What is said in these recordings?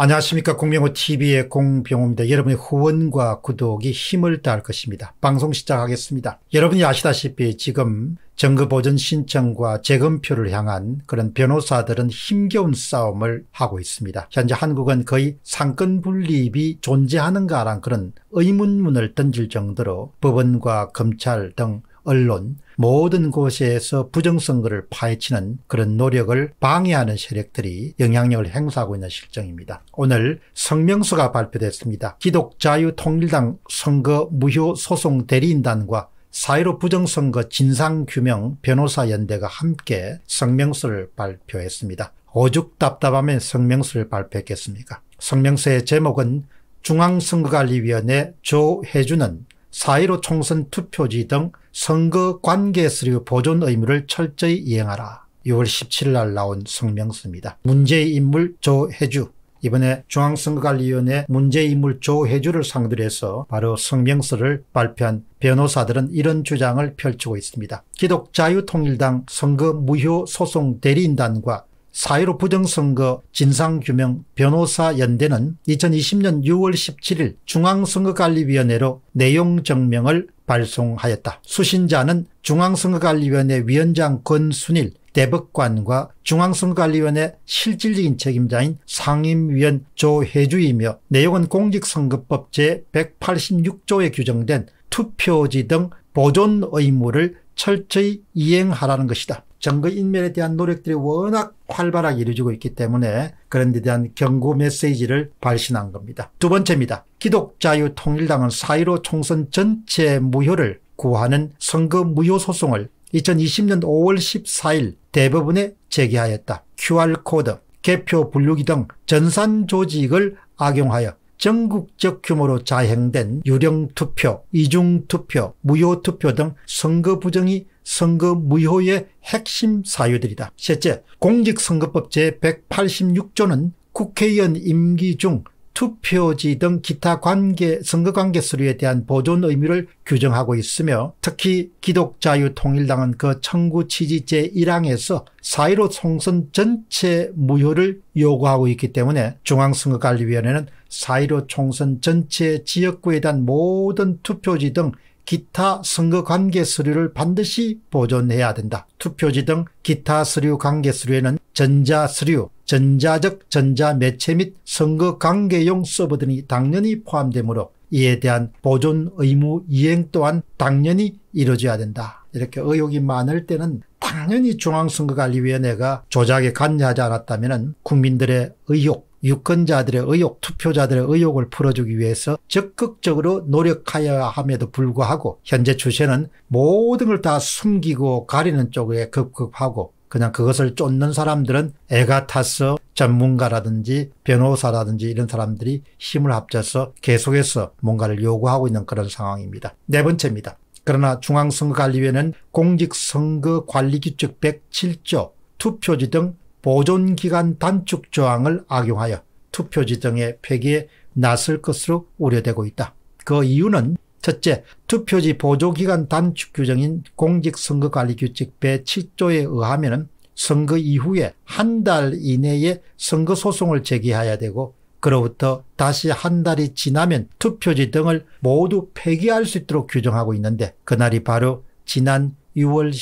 안녕하십니까 공병호TV의 공병호입니다. 여러분의 후원과 구독이 힘을 다할 것입니다. 방송 시작하겠습니다. 여러분이 아시다시피 지금 정거보전 신청과 재검표를 향한 그런 변호사들은 힘겨운 싸움을 하고 있습니다. 현재 한국은 거의 상권 분립이 존재하는가란 그런 의문문을 던질 정도로 법원과 검찰 등 언론 모든 곳에서 부정선거를 파헤치는 그런 노력을 방해하는 세력들이 영향력을 행사하고 있는 실정입니다. 오늘 성명서가 발표됐습니다. 기독자유통일당 선거 무효 소송 대리인단과 사회로 부정선거 진상규명 변호사연대가 함께 성명서를 발표했습니다. 오죽 답답함에 성명서를 발표했겠습니까? 성명서의 제목은 중앙선거관리위원회 조혜주는 4.15 총선 투표지 등 선거 관계서류 보존 의무를 철저히 이행하라. 6월 17일 날 나온 성명서입니다. 문제의 인물 조혜주 이번에 중앙선거관리위원회 문제의 인물 조혜주를 상대로 해서 바로 성명서를 발표한 변호사들은 이런 주장을 펼치고 있습니다. 기독자유통일당 선거 무효 소송 대리인단과 4.15 부정선거 진상규명 변호사 연대는 2020년 6월 17일 중앙선거관리위원회로 내용 증명을 발송하였다. 수신자는 중앙선거관리위원회 위원장 권순일 대법관과 중앙선거관리위원회 실질적인 책임자인 상임위원 조혜주이며 내용은 공직선거법 제186조에 규정된 투표지 등 보존 의무를 철저히 이행하라는 것이다. 정거 인멸에 대한 노력들이 워낙 활발하게 이루어지고 있기 때문에 그런 데 대한 경고 메시지를 발신한 겁니다. 두 번째입니다. 기독자유통일당은 사1로 총선 전체 무효를 구하는 선거 무효 소송을 2020년 5월 14일 대법원에 제기하였다. QR코드, 개표 분류기 등 전산 조직을 악용하여 전국적 규모로 자행된 유령 투표, 이중 투표, 무효 투표 등 선거 부정이 선거 무효의 핵심 사유들이다. 셋째, 공직선거법 제186조는 국회의원 임기 중 투표지 등 기타 관계, 선거관계 수료에 대한 보존 의무를 규정하고 있으며 특히 기독자유통일당은 그 청구 취지 제1항에서 사1로 총선 전체 무효를 요구하고 있기 때문에 중앙선거관리위원회는 사1로 총선 전체 지역구에 대한 모든 투표지 등 기타 선거 관계 서류를 반드시 보존해야 된다. 투표지 등 기타 서류 관계 서류에는 전자 서류, 전자적 전자 매체 및 선거 관계용 서버 등이 당연히 포함되므로 이에 대한 보존 의무 이행 또한 당연히 이루어져야 된다. 이렇게 의혹이 많을 때는 당연히 중앙선거관리위원회가 조작에 관여하지 않았다면 국민들의 의혹, 유권자들의 의혹, 투표자들의 의혹을 풀어주기 위해서 적극적으로 노력하여야 함에도 불구하고 현재 추세는 모든 걸 다 숨기고 가리는 쪽에 급급하고 그냥 그것을 쫓는 사람들은 애가 타서 전문가라든지 변호사라든지 이런 사람들이 힘을 합쳐서 계속해서 뭔가를 요구하고 있는 그런 상황입니다. 네 번째입니다. 그러나 중앙선거관리위원회는 공직선거관리규칙 107조, 투표지 등 보존기간 단축 조항을 악용하여 투표지 등의 폐기에 나설 것으로 우려되고 있다. 그 이유는 첫째, 투표지 보조기간 단축 규정인 공직선거관리규칙 배7조에 의하면 선거 이후에 한 달 이내에 선거소송을 제기해야 되고 그로부터 다시 한 달이 지나면 투표지 등을 모두 폐기할 수 있도록 규정하고 있는데 그날이 바로 지난 6월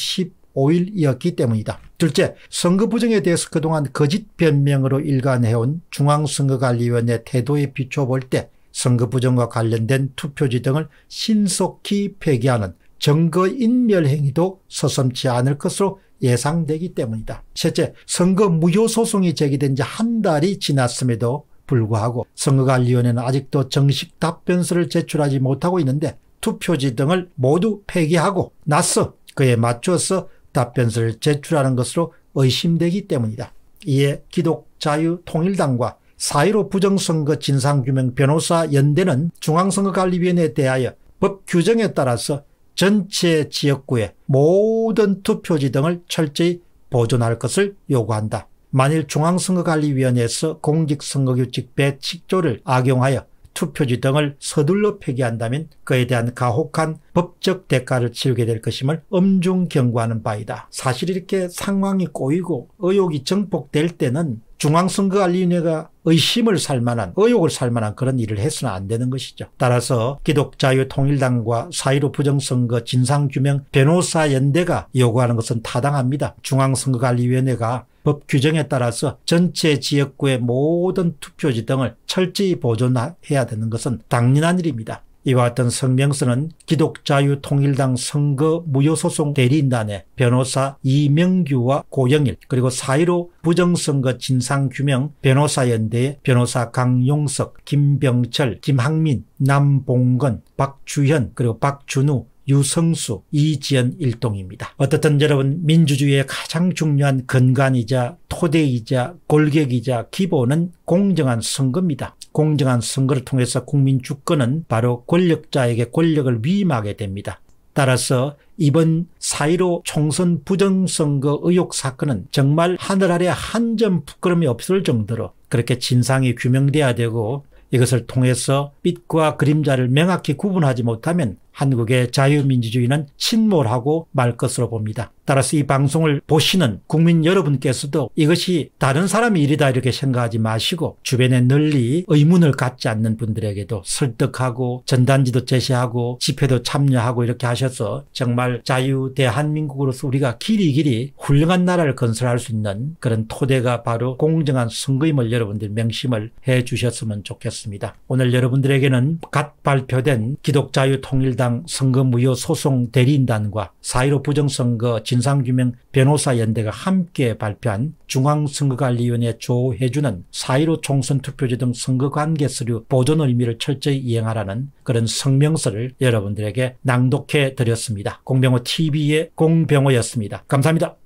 5일이었기 때문이다. 둘째, 선거 부정에 대해서 그동안 거짓 변명으로 일관해온 중앙선거관리위원회 태도에 비춰볼 때 선거 부정과 관련된 투표지 등을 신속히 폐기하는 정거인멸 행위도 서슴치 않을 것으로 예상되기 때문이다. 셋째, 선거 무효 소송이 제기된 지 한 달이 지났음에도 불구하고 선거관리위원회는 아직도 정식 답변서를 제출하지 못하고 있는데 투표지 등을 모두 폐기하고 나서 그에 맞춰서 답변서를 제출하는 것으로 의심되기 때문이다. 이에 기독자유통일당과 사1로 부정선거 진상규명 변호사 연대는 중앙선거관리위원회에 대하여 법 규정에 따라서 전체 지역구의 모든 투표지 등을 철저히 보존할 것을 요구한다. 만일 중앙선거관리위원회에서 공직선거규칙 배칙조를 악용하여 투표지 등을 서둘러 폐기한다면 그에 대한 가혹한 법적 대가를 치르게 될 것임을 엄중 경고하는 바이다. 사실 이렇게 상황이 꼬이고 의혹이 정폭될 때는 중앙선거관리위원회가 의심을 살 만한 의혹을 살 만한 그런 일을 해서는 안 되는 것이죠. 따라서 기독자유통일당과 사1로 부정선거 진상규명 변호사 연대가 요구하는 것은 타당합니다. 중앙선거관리위원회가 법 규정에 따라서 전체 지역구의 모든 투표지 등을 철저히 보존해야 되는 것은 당연한 일입니다. 이와 같은 성명서는 기독자유통일당 선거 무효소송 대리인단의 변호사 이명규와 고영일 그리고 사1로 부정선거 진상규명 변호사연대의 변호사 강용석, 김병철, 김학민, 남봉건, 박주현 그리고 박준우 유성수, 이지연 일동입니다. 어떻든 여러분 민주주의의 가장 중요한 근간이자 토대이자 골격이자 기본은 공정한 선거입니다. 공정한 선거를 통해서 국민 주권은 바로 권력자에게 권력을 위임하게 됩니다. 따라서 이번 4.15 총선 부정선거 의혹 사건은 정말 하늘 아래 한 점 부끄럼이 없을 정도로 그렇게 진상이 규명돼야 되고 이것을 통해서 빛과 그림자를 명확히 구분하지 못하면 한국의 자유민주주의는 침몰하고 말 것으로 봅니다. 따라서 이 방송을 보시는 국민 여러분께서도 이것이 다른 사람의 일이다 이렇게 생각하지 마시고 주변에 널리 의문을 갖지 않는 분들에게도 설득하고 전단지도 제시하고 집회도 참여하고 이렇게 하셔서 정말 자유 대한민국으로서 우리가 길이 길이 훌륭한 나라를 건설할 수 있는 그런 토대가 바로 공정한 선거임을 여러분들 명심을 해 주셨으면 좋겠습니다. 오늘 여러분들에게는 갓 발표된 기독자유통일당 민주당 선거무효 소송 대리인단과 사1로 부정선거 진상규명 변호사연대가 함께 발표한 중앙선거관리위원회 조회주는 사1로 총선 투표제 등 선거관계 서류 보존 의미를 철저히 이행하라는 그런 성명서를 여러분들에게 낭독해 드렸습니다. 공병호 TV의 공병호였습니다. 감사합니다.